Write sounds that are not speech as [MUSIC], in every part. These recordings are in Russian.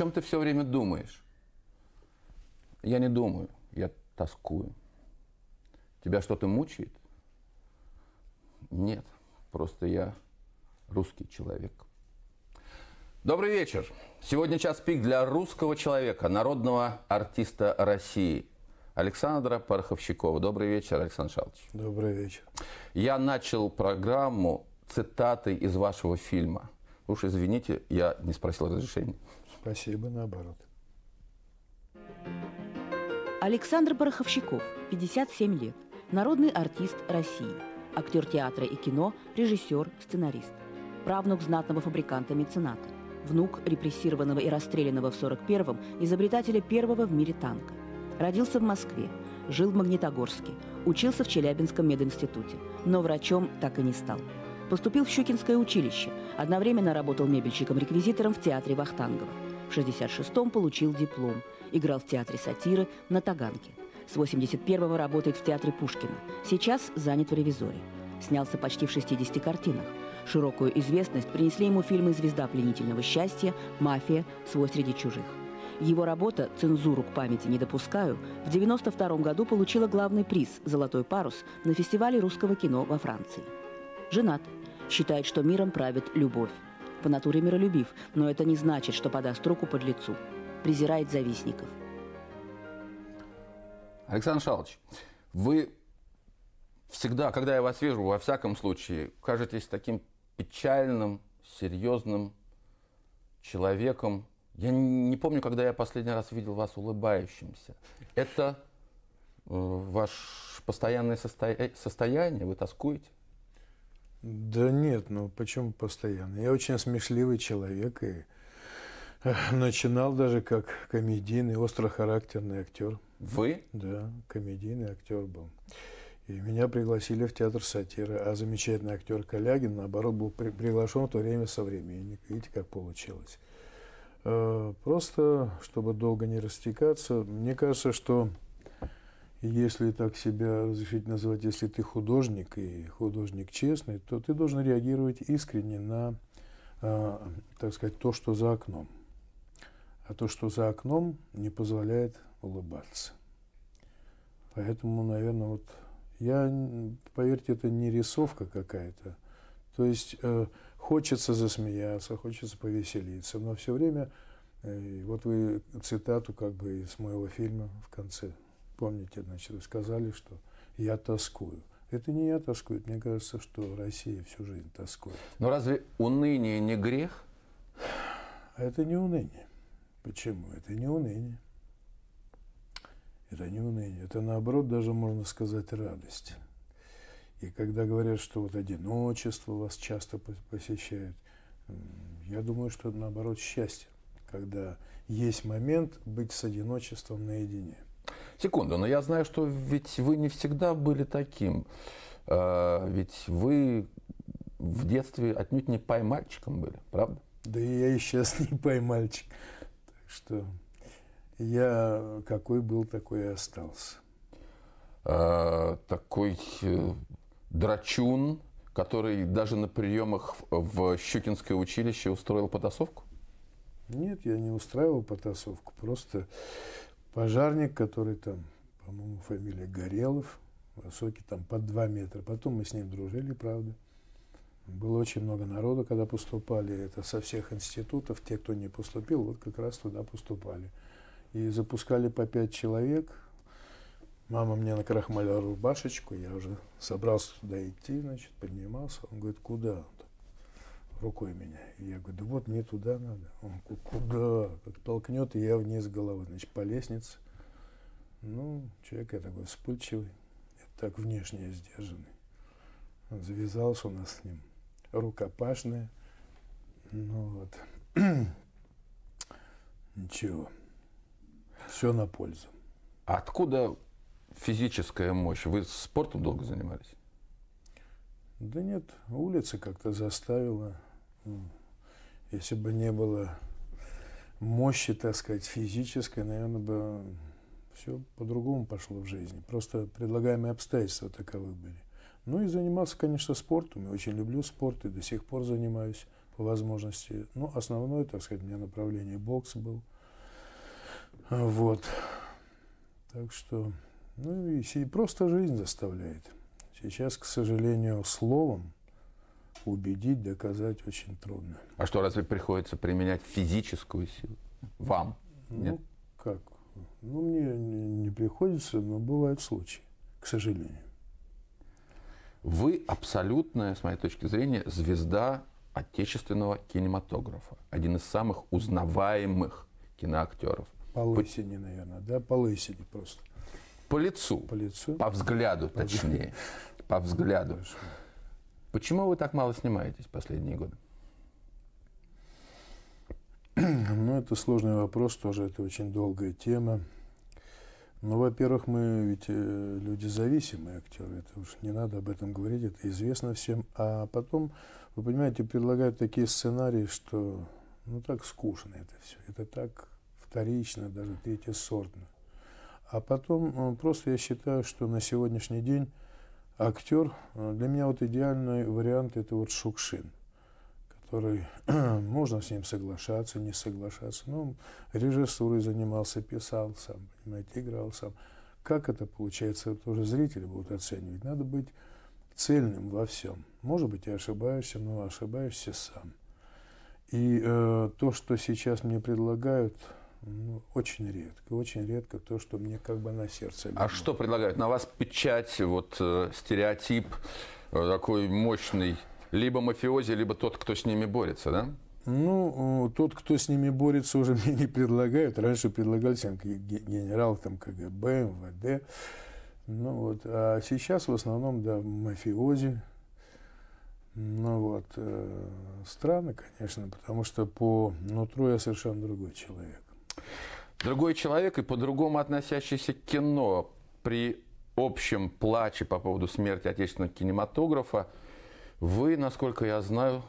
чем ты все время думаешь? Я не думаю, я тоскую. Тебя что-то мучает? Нет, просто я русский человек. Добрый вечер. Сегодня час пик для русского человека, народного артиста России. Александра Пороховщикова. Добрый вечер, Александр Шалович. Добрый вечер. Я начал программу цитатой из вашего фильма. Уж извините, я не спросил разрешения. Спасибо, наоборот. Александр Пороховщиков, 57 лет, народный артист России, актер театра и кино, режиссер, сценарист, правнук знатного фабриканта-мецената, внук репрессированного и расстрелянного в 41-м изобретателя первого в мире танка. Родился в Москве, жил в Магнитогорске, учился в Челябинском мединституте, но врачом так и не стал. Поступил в Щукинское училище, одновременно работал мебельщиком-реквизитором в театре Вахтангова. В 66-м получил диплом. Играл в театре сатиры на Таганке. С 81-го работает в театре Пушкина. Сейчас занят в «Ревизоре». Снялся почти в 60 картинах. Широкую известность принесли ему фильмы «Звезда пленительного счастья», «Мафия», «Свой среди чужих». Его работа «Цензуру к памяти не допускаю» в 1992 году получила главный приз «Золотой парус» на фестивале русского кино во Франции. Женат. Считает, что миром правит любовь по натуре миролюбив, но это не значит, что подаст руку под лицу. Презирает завистников. Александр Шалович, вы всегда, когда я вас вижу, во всяком случае, кажетесь таким печальным, серьезным человеком. Я не помню, когда я последний раз видел вас улыбающимся. Это э, ваше постоянное состоя... Э, состояние? Вы тоскуете? Да нет, ну почему постоянно? Я очень смешливый человек и начинал даже как комедийный, острохарактерный актер. Вы? Да, комедийный актер был. И меня пригласили в театр сатиры, а замечательный актер Калягин, наоборот, был при приглашен в то время современник. Видите, как получилось. Э, просто, чтобы долго не растекаться, мне кажется, что если так себя разрешить назвать, если ты художник и художник честный, то ты должен реагировать искренне на, а, так сказать, то, что за окном. А то, что за окном, не позволяет улыбаться. Поэтому, наверное, вот я, поверьте, это не рисовка какая-то. То есть э, хочется засмеяться, хочется повеселиться, но все время, э, вот вы цитату как бы из моего фильма в конце Помните, значит, сказали, что я тоскую. Это не я тоскую, мне кажется, что Россия всю жизнь тоскует. Но разве уныние не грех? Это не уныние. Почему? Это не уныние. Это не уныние. Это наоборот, даже можно сказать, радость. И когда говорят, что вот одиночество вас часто посещает, я думаю, что это наоборот счастье, когда есть момент быть с одиночеством наедине. Секунду, но я знаю, что ведь вы не всегда были таким. Э, ведь вы в детстве отнюдь не поймальчиком были, правда? Да я и сейчас [LAUGHS] не поймальчик. Так что я какой был, такой и остался. Э, такой э, драчун, который даже на приемах в, в Щукинское училище устроил потасовку? Нет, я не устраивал потасовку. Просто пожарник, который там, по-моему, фамилия Горелов, высокий, там под 2 метра. Потом мы с ним дружили, правда. Было очень много народа, когда поступали. Это со всех институтов. Те, кто не поступил, вот как раз туда поступали. И запускали по пять человек. Мама мне накрахмалила рубашечку, я уже собрался туда идти, значит, поднимался. Он говорит, куда? рукой меня. И я говорю, да вот мне туда надо. Он куда? Как толкнет, и я вниз головой. Значит, по лестнице. Ну, человек я такой вспыльчивый, я так внешне сдержанный. Завязался у нас с ним рукопашная. Ну вот. [CLEARS THROAT] Ничего. Все на пользу. А откуда физическая мощь? Вы спортом долго занимались? Да нет, улица как-то заставила. Если бы не было мощи, так сказать, физической, наверное, бы все по-другому пошло в жизни. Просто предлагаемые обстоятельства таковы были. Ну и занимался, конечно, спортом. Я очень люблю спорт и до сих пор занимаюсь по возможности. Ну, основное, так сказать, у меня направление бокс был. Вот. Так что, ну и просто жизнь заставляет. Сейчас, к сожалению, словом убедить, доказать очень трудно. А что, разве приходится применять физическую силу? Вам? Ну, Нет? как? Ну, мне не приходится, но бывают случаи, к сожалению. Вы абсолютная, с моей точки зрения, звезда отечественного кинематографа. Один из самых узнаваемых киноактеров. По лысине, наверное, да? По лысине просто. По лицу. По лицу. По взгляду, по... точнее. По взгляду. Хорошо. Почему вы так мало снимаетесь последние годы? [CLEARS THROAT] Ну, это сложный вопрос тоже, это очень долгая тема. Ну, во-первых, мы ведь э, люди зависимые актеры, это уж не надо об этом говорить, это известно всем. А потом, вы понимаете, предлагают такие сценарии, что ну так скучно это все, это так вторично, даже третьесортно. А потом, э, просто я считаю, что на сегодняшний день актер, э, для меня вот идеальный вариант это вот Шукшин, который [CLEARS THROAT] можно с ним соглашаться, не соглашаться, но режиссурой занимался, писал сам, понимаете, играл сам. Как это получается, тоже зрители будут оценивать. Надо быть цельным во всем. Может быть, я ошибаюсь, но ошибаешься сам. И э, то, что сейчас мне предлагают, ну, очень редко, очень редко то, что мне как бы на сердце. Легло. А что предлагают? На вас печать, вот э, стереотип э, такой мощный, либо мафиози, либо тот, кто с ними борется, да? Ну, тот, кто с ними борется, уже [LAUGHS] мне не предлагают. Раньше предлагали там, генерал там, КГБ, МВД. Ну, вот. А сейчас в основном, да, мафиози. Ну вот, э, странно, конечно, потому что по нутру я совершенно другой человек другой человек и по-другому относящийся к кино при общем плаче по поводу смерти отечественного кинематографа, вы, насколько я знаю,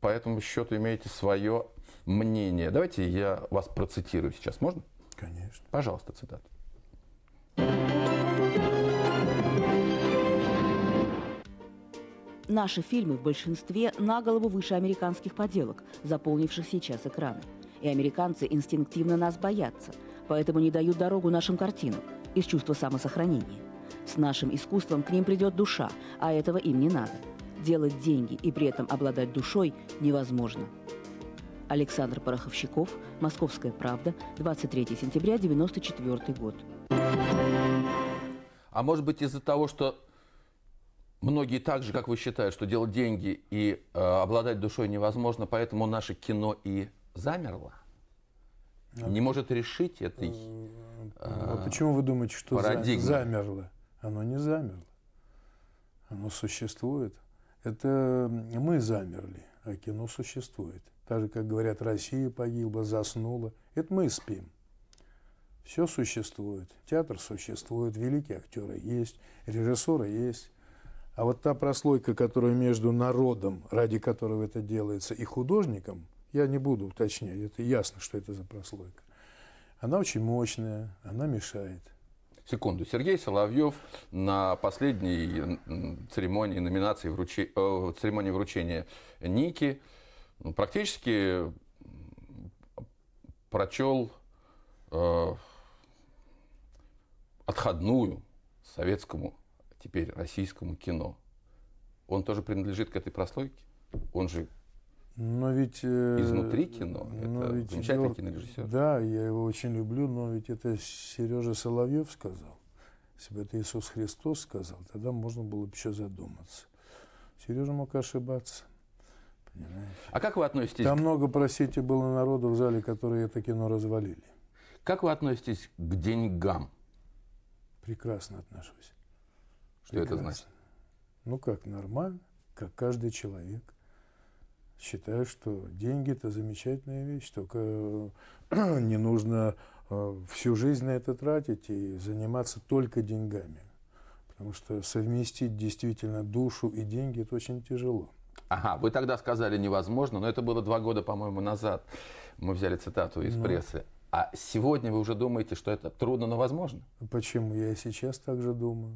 по этому счету имеете свое мнение. Давайте я вас процитирую сейчас, можно? Конечно. Пожалуйста, цитат. Наши фильмы в большинстве на голову выше американских поделок, заполнивших сейчас экраны и американцы инстинктивно нас боятся, поэтому не дают дорогу нашим картинам из чувства самосохранения. С нашим искусством к ним придет душа, а этого им не надо. Делать деньги и при этом обладать душой невозможно. Александр Пороховщиков, «Московская правда», 23 сентября 1994 год. А может быть из-за того, что многие так же, как вы считаете, что делать деньги и э, обладать душой невозможно, поэтому наше кино и замерла. А не может решить этой а э, э Почему вы думаете, что парадигмы? замерло? Оно не замерло. Оно существует. Это мы замерли, а кино существует. Так же, как говорят, Россия погибла, заснула. Это мы спим. Все существует. Театр существует, великие актеры есть, режиссеры есть. А вот та прослойка, которая между народом, ради которого это делается, и художником, я не буду уточнять, это ясно, что это за прослойка. Она очень мощная, она мешает. Секунду. Сергей Соловьев на последней церемонии номинации вручи... Э, церемонии вручения Ники практически прочел э, отходную советскому, теперь российскому кино. Он тоже принадлежит к этой прослойке? Он же но ведь... Э, Изнутри кино. Но это ведь замечательный его, кинорежиссер. Да, я его очень люблю, но ведь это Сережа Соловьев сказал. Если бы это Иисус Христос сказал, тогда можно было бы еще задуматься. Сережа мог ошибаться. Понимаете? А как вы относитесь... Там к... много, простите, было народу в зале, которые это кино развалили. Как вы относитесь к деньгам? Прекрасно отношусь. Что Прекрасно. это значит? Ну как, нормально, как каждый человек считаю, что деньги – это замечательная вещь, только э, [CLEARS THROAT] не нужно э, всю жизнь на это тратить и заниматься только деньгами. Потому что совместить действительно душу и деньги – это очень тяжело. Ага, вы тогда сказали невозможно, но это было два года, по-моему, назад. Мы взяли цитату из ну. прессы. А сегодня вы уже думаете, что это трудно, но возможно? Почему? Я и сейчас так же думаю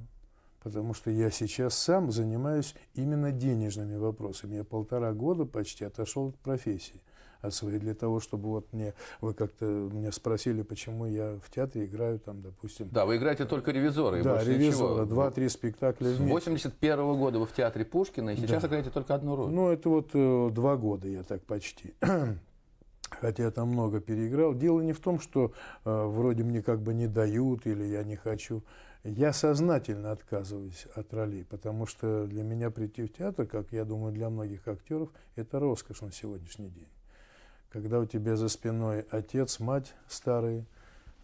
потому что я сейчас сам занимаюсь именно денежными вопросами. Я полтора года почти отошел от профессии от своей для того, чтобы вот мне вы как-то меня спросили, почему я в театре играю там, допустим. Да, вы играете только ревизоры. Да, ревизоры, два-три спектакля. С 81 -го года вы в театре Пушкина и сейчас да. играете только одну роль. Ну это вот э, два года я так почти. [CLEARS THROAT] Хотя я там много переиграл. Дело не в том, что э, вроде мне как бы не дают или я не хочу. Я сознательно отказываюсь от ролей, потому что для меня прийти в театр, как я думаю, для многих актеров, это роскошь на сегодняшний день. Когда у тебя за спиной отец, мать старые,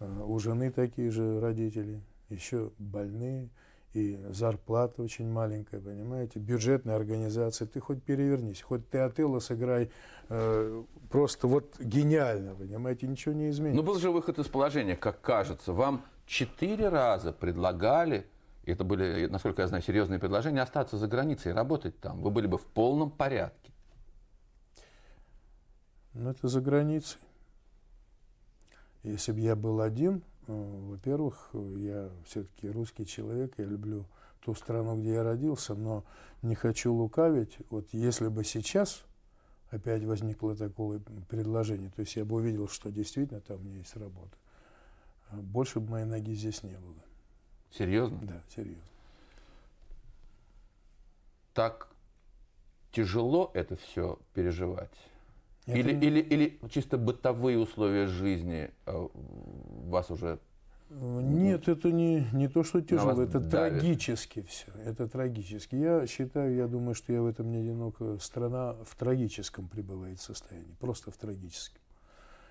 э, у жены такие же родители, еще больные, и зарплата очень маленькая, понимаете, бюджетная организация, ты хоть перевернись, хоть ты Отелло сыграй э, просто вот гениально, понимаете, ничего не изменится. Но ну, был же выход из положения, как кажется, вам четыре раза предлагали, это были, насколько я знаю, серьезные предложения, остаться за границей и работать там. Вы были бы в полном порядке. Ну, это за границей. Если бы я был один, э, во-первых, э, я все-таки русский человек, я люблю ту страну, где я родился, но не хочу лукавить. Вот если бы сейчас опять возникло такое предложение, то есть я бы увидел, что действительно там есть работа, больше бы моей ноги здесь не было. Серьезно? Да, серьезно. Так тяжело это все переживать? Это... Или, или, или чисто бытовые условия жизни э, вас уже... Нет, это не, не то, что тяжело, это давит. трагически все. Это трагически. Я считаю, я думаю, что я в этом не одинок. Страна в трагическом пребывает состоянии, просто в трагическом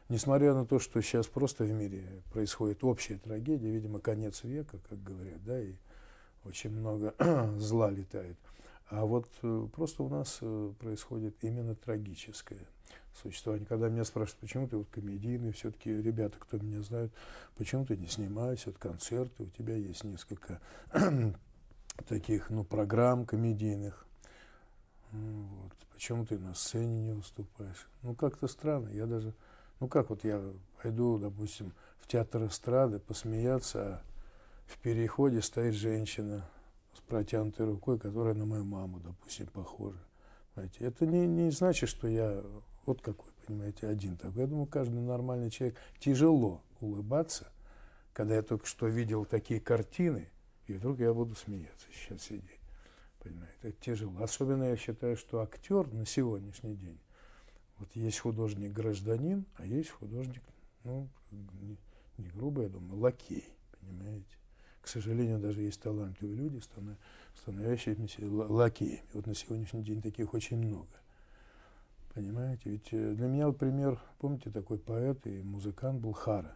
несмотря на то, что сейчас просто в мире происходит общая трагедия, видимо, конец века, как говорят, да, и очень много [CLEARS THROAT] зла летает. А вот э, просто у нас э, происходит именно трагическое существование. Когда меня спрашивают, почему ты вот комедийный, все-таки ребята, кто меня знают, почему ты не снимаешься, вот концерты, у тебя есть несколько [CLEARS THROAT] таких, ну, программ комедийных. Вот. Почему ты на сцене не выступаешь? Ну, как-то странно. Я даже ну как вот я пойду, допустим, в театр эстрады посмеяться, а в переходе стоит женщина с протянутой рукой, которая на мою маму, допустим, похожа. Понимаете? Это не, не значит, что я вот какой, понимаете, один такой. Я думаю, каждый нормальный человек тяжело улыбаться, когда я только что видел такие картины, и вдруг я буду смеяться сейчас сидеть. Понимаете, это тяжело. Особенно я считаю, что актер на сегодняшний день вот есть художник-гражданин, а есть художник, ну, не, не грубо, я думаю, лакей, понимаете? К сожалению, даже есть талантливые люди, становящиеся лакеями. Вот на сегодняшний день таких очень много. Понимаете? Ведь э, для меня вот пример, помните, такой поэт и музыкант был Хара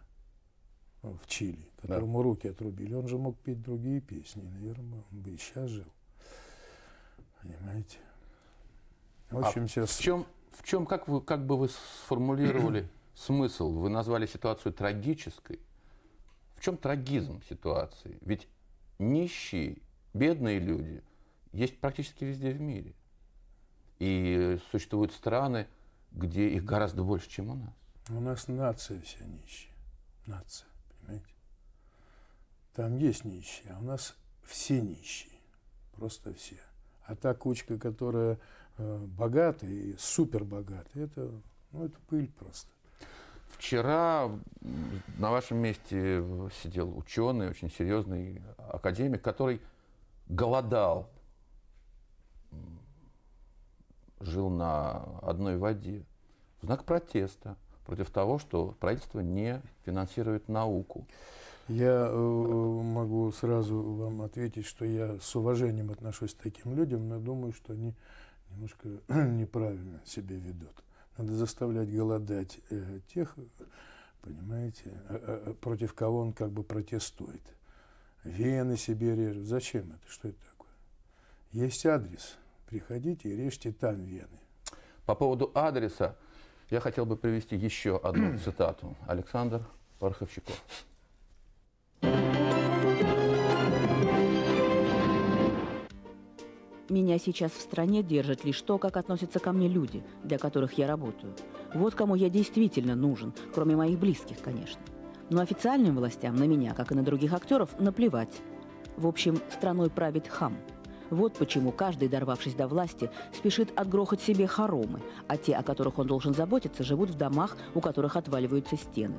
ну, в Чили, которому да. руки отрубили. Он же мог петь другие песни, наверное, он бы и сейчас жил. Понимаете? В общем, а сейчас... В чем в чем, как, вы, как бы вы сформулировали [CLEARS THROAT] смысл? Вы назвали ситуацию трагической. В чем трагизм ситуации? Ведь нищие, бедные люди есть практически везде в мире. И существуют страны, где их гораздо больше, чем у нас. У нас нация вся нищая. Нация, понимаете? Там есть нищие, а у нас все нищие. Просто все. А та кучка, которая Э, богатые, супербогатый. это, ну, это пыль просто. Вчера на вашем месте сидел ученый, очень серьезный академик, который голодал, жил на одной воде в знак протеста против того, что правительство не финансирует науку. Я э, могу сразу вам ответить, что я с уважением отношусь к таким людям, но думаю, что они немножко [CLEARS THROAT] неправильно себя ведут. Надо заставлять голодать э, тех, понимаете, э, э, э, против кого он как бы протестует. Вены себе режут. Зачем это? Что это такое? Есть адрес. Приходите и режьте там вены. По поводу адреса я хотел бы привести еще одну [CLEARS THROAT] цитату. Александр Парховщиков. thank you Меня сейчас в стране держит лишь то, как относятся ко мне люди, для которых я работаю. Вот кому я действительно нужен, кроме моих близких, конечно. Но официальным властям на меня, как и на других актеров, наплевать. В общем, страной правит хам. Вот почему каждый, дорвавшись до власти, спешит отгрохать себе хоромы, а те, о которых он должен заботиться, живут в домах, у которых отваливаются стены.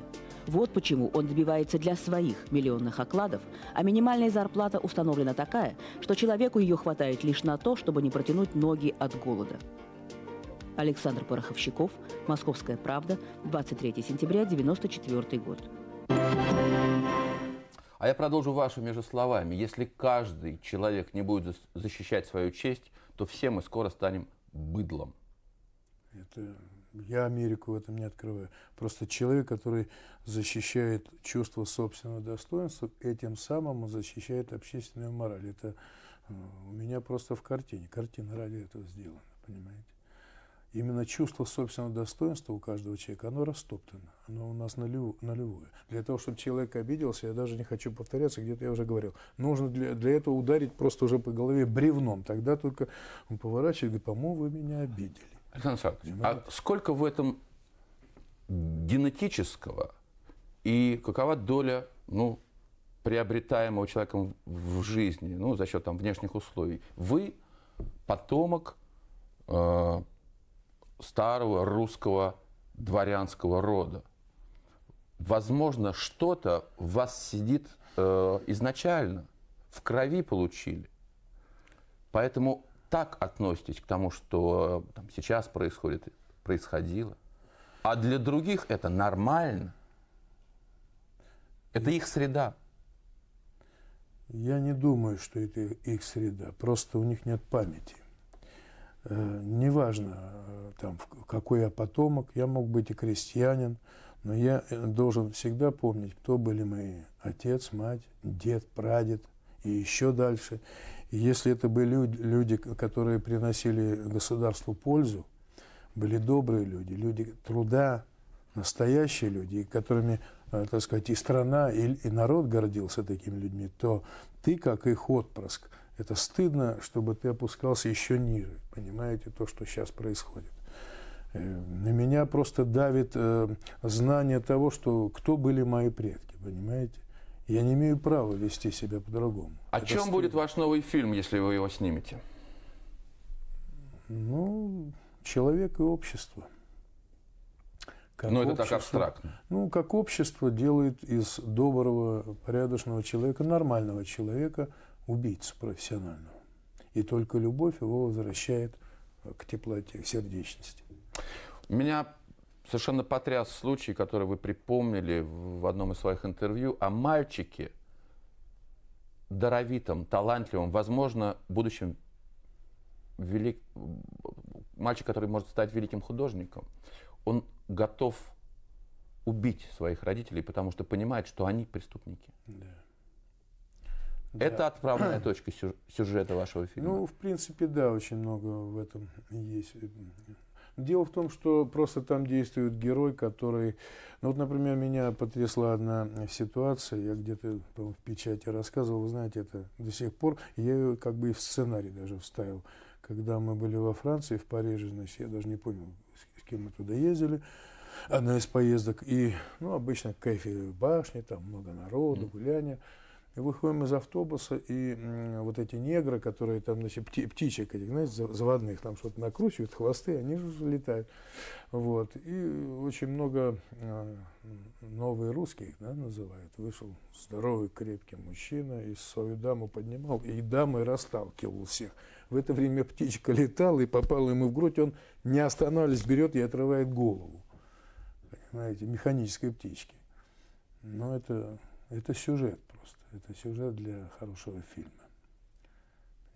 Вот почему он добивается для своих миллионных окладов, а минимальная зарплата установлена такая, что человеку ее хватает лишь на то, чтобы не протянуть ноги от голода. Александр Пороховщиков, «Московская правда», 23 сентября 1994 год. А я продолжу вашими же словами. Если каждый человек не будет защищать свою честь, то все мы скоро станем быдлом. Это я Америку в этом не открываю. Просто человек, который защищает чувство собственного достоинства, этим самым он защищает общественную мораль. Это э, у меня просто в картине. Картина ради этого сделана, понимаете? именно чувство собственного достоинства у каждого человека, оно растоптано, оно у нас нулевое. Для того, чтобы человек обиделся, я даже не хочу повторяться, где-то я уже говорил, нужно для, для этого ударить просто уже по голове бревном, тогда только он поворачивает и говорит, по-моему, вы меня обидели. Александр Александрович, а сколько в этом генетического и какова доля, ну, приобретаемого человеком в жизни, ну, за счет там внешних условий? Вы потомок э старого русского дворянского рода. Возможно, что-то в вас сидит э, изначально, в крови получили. Поэтому так относитесь к тому, что э, там, сейчас происходит, происходило. А для других это нормально. Это их среда. Я не думаю, что это их среда. Просто у них нет памяти. Э, неважно, э, там, какой я потомок, я мог быть и крестьянин, но я э, должен всегда помнить, кто были мои отец, мать, дед, прадед и еще дальше. И если это были люди, которые приносили государству пользу, были добрые люди, люди труда, настоящие люди, которыми, так сказать, и страна, и, и народ гордился такими людьми, то ты, как их отпрыск, это стыдно, чтобы ты опускался еще ниже. Понимаете, то, что сейчас происходит. Э, на меня просто давит э, знание того, что кто были мои предки, понимаете? Я не имею права вести себя по-другому. О Это чем стыдно. будет ваш новый фильм, если вы его снимете? Ну, человек и общество. Как Но ну, это общество, так абстрактно. Ну, как общество делает из доброго, порядочного человека, нормального человека – убийцу профессионального. И только любовь его возвращает э, к теплоте, к сердечности. У Меня совершенно потряс случай, который вы припомнили в одном из своих интервью о мальчике, даровитом, талантливом, возможно, будущем велик... мальчик, который может стать великим художником. Он готов убить своих родителей, потому что понимает, что они преступники. Да. Да. Это отправная [CLEARS THROAT] точка сюжета вашего фильма. Ну, в принципе, да, очень много в этом есть. Дело в том, что просто там действует герой, который... Ну, вот, например, меня потрясла одна ситуация, я где-то в печати рассказывал, вы знаете, это до сих пор, я ее как бы и в сценарий даже вставил. Когда мы были во Франции, в Париже, значит, я даже не понял, с, с кем мы туда ездили, одна из поездок, и, ну, обычно кайфе башни, там много народу, гуляния выходим из автобуса, и вот эти негры, которые там, значит, птичек этих, знаете, заводных, там что-то накручивают, хвосты, они же летают. Вот. И очень много а, новых русских, да, называют. Вышел здоровый, крепкий мужчина, и свою даму поднимал, и дамы расталкивал всех. В это время птичка летала и попала ему в грудь, он не останавливаясь берет и отрывает голову. Понимаете, механической птички. Но это, это сюжет это сюжет для хорошего фильма.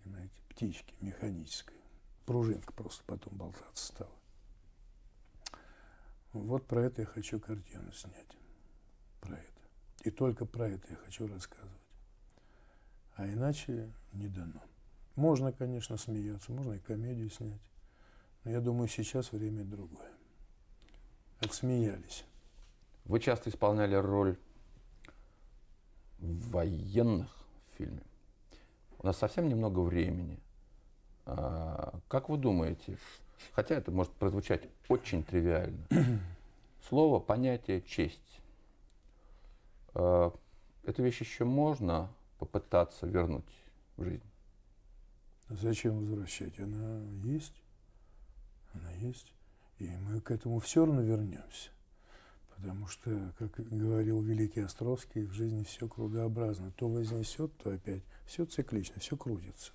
Понимаете, птички механической. Пружинка просто потом болтаться стала. Вот про это я хочу картину снять. Про это. И только про это я хочу рассказывать. А иначе не дано. Можно, конечно, смеяться, можно и комедию снять. Но я думаю, сейчас время другое. Отсмеялись. Вы часто исполняли роль военных в фильме. У нас совсем немного времени. А, как вы думаете, хотя это может прозвучать очень тривиально, [CLEARS THROAT] слово, понятие, честь. А, эту вещь еще можно попытаться вернуть в жизнь? А зачем возвращать? Она есть. Она есть. И мы к этому все равно вернемся. Потому что, как говорил великий Островский, в жизни все кругообразно. То вознесет, то опять. Все циклично, все крутится.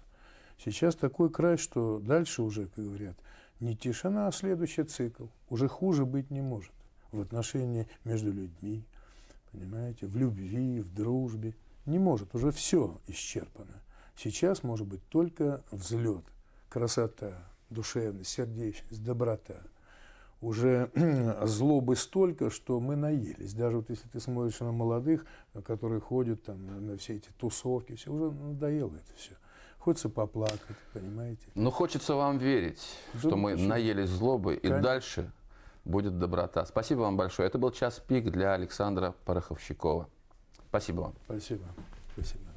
Сейчас такой край, что дальше уже, как говорят, не тишина, а следующий цикл. Уже хуже быть не может в отношении между людьми, понимаете, в любви, в дружбе. Не может, уже все исчерпано. Сейчас может быть только взлет, красота, душевность, сердечность, доброта уже [CLEARS THROAT] злобы столько, что мы наелись. Даже вот если ты смотришь на молодых, которые ходят там на все эти тусовки, все уже надоело это все. Хочется поплакать, понимаете? Ну, хочется вам верить, да, что мы почему? наелись злобы, Конечно. и дальше будет доброта. Спасибо вам большое. Это был «Час пик» для Александра Пороховщикова. Спасибо вам. Спасибо. Спасибо.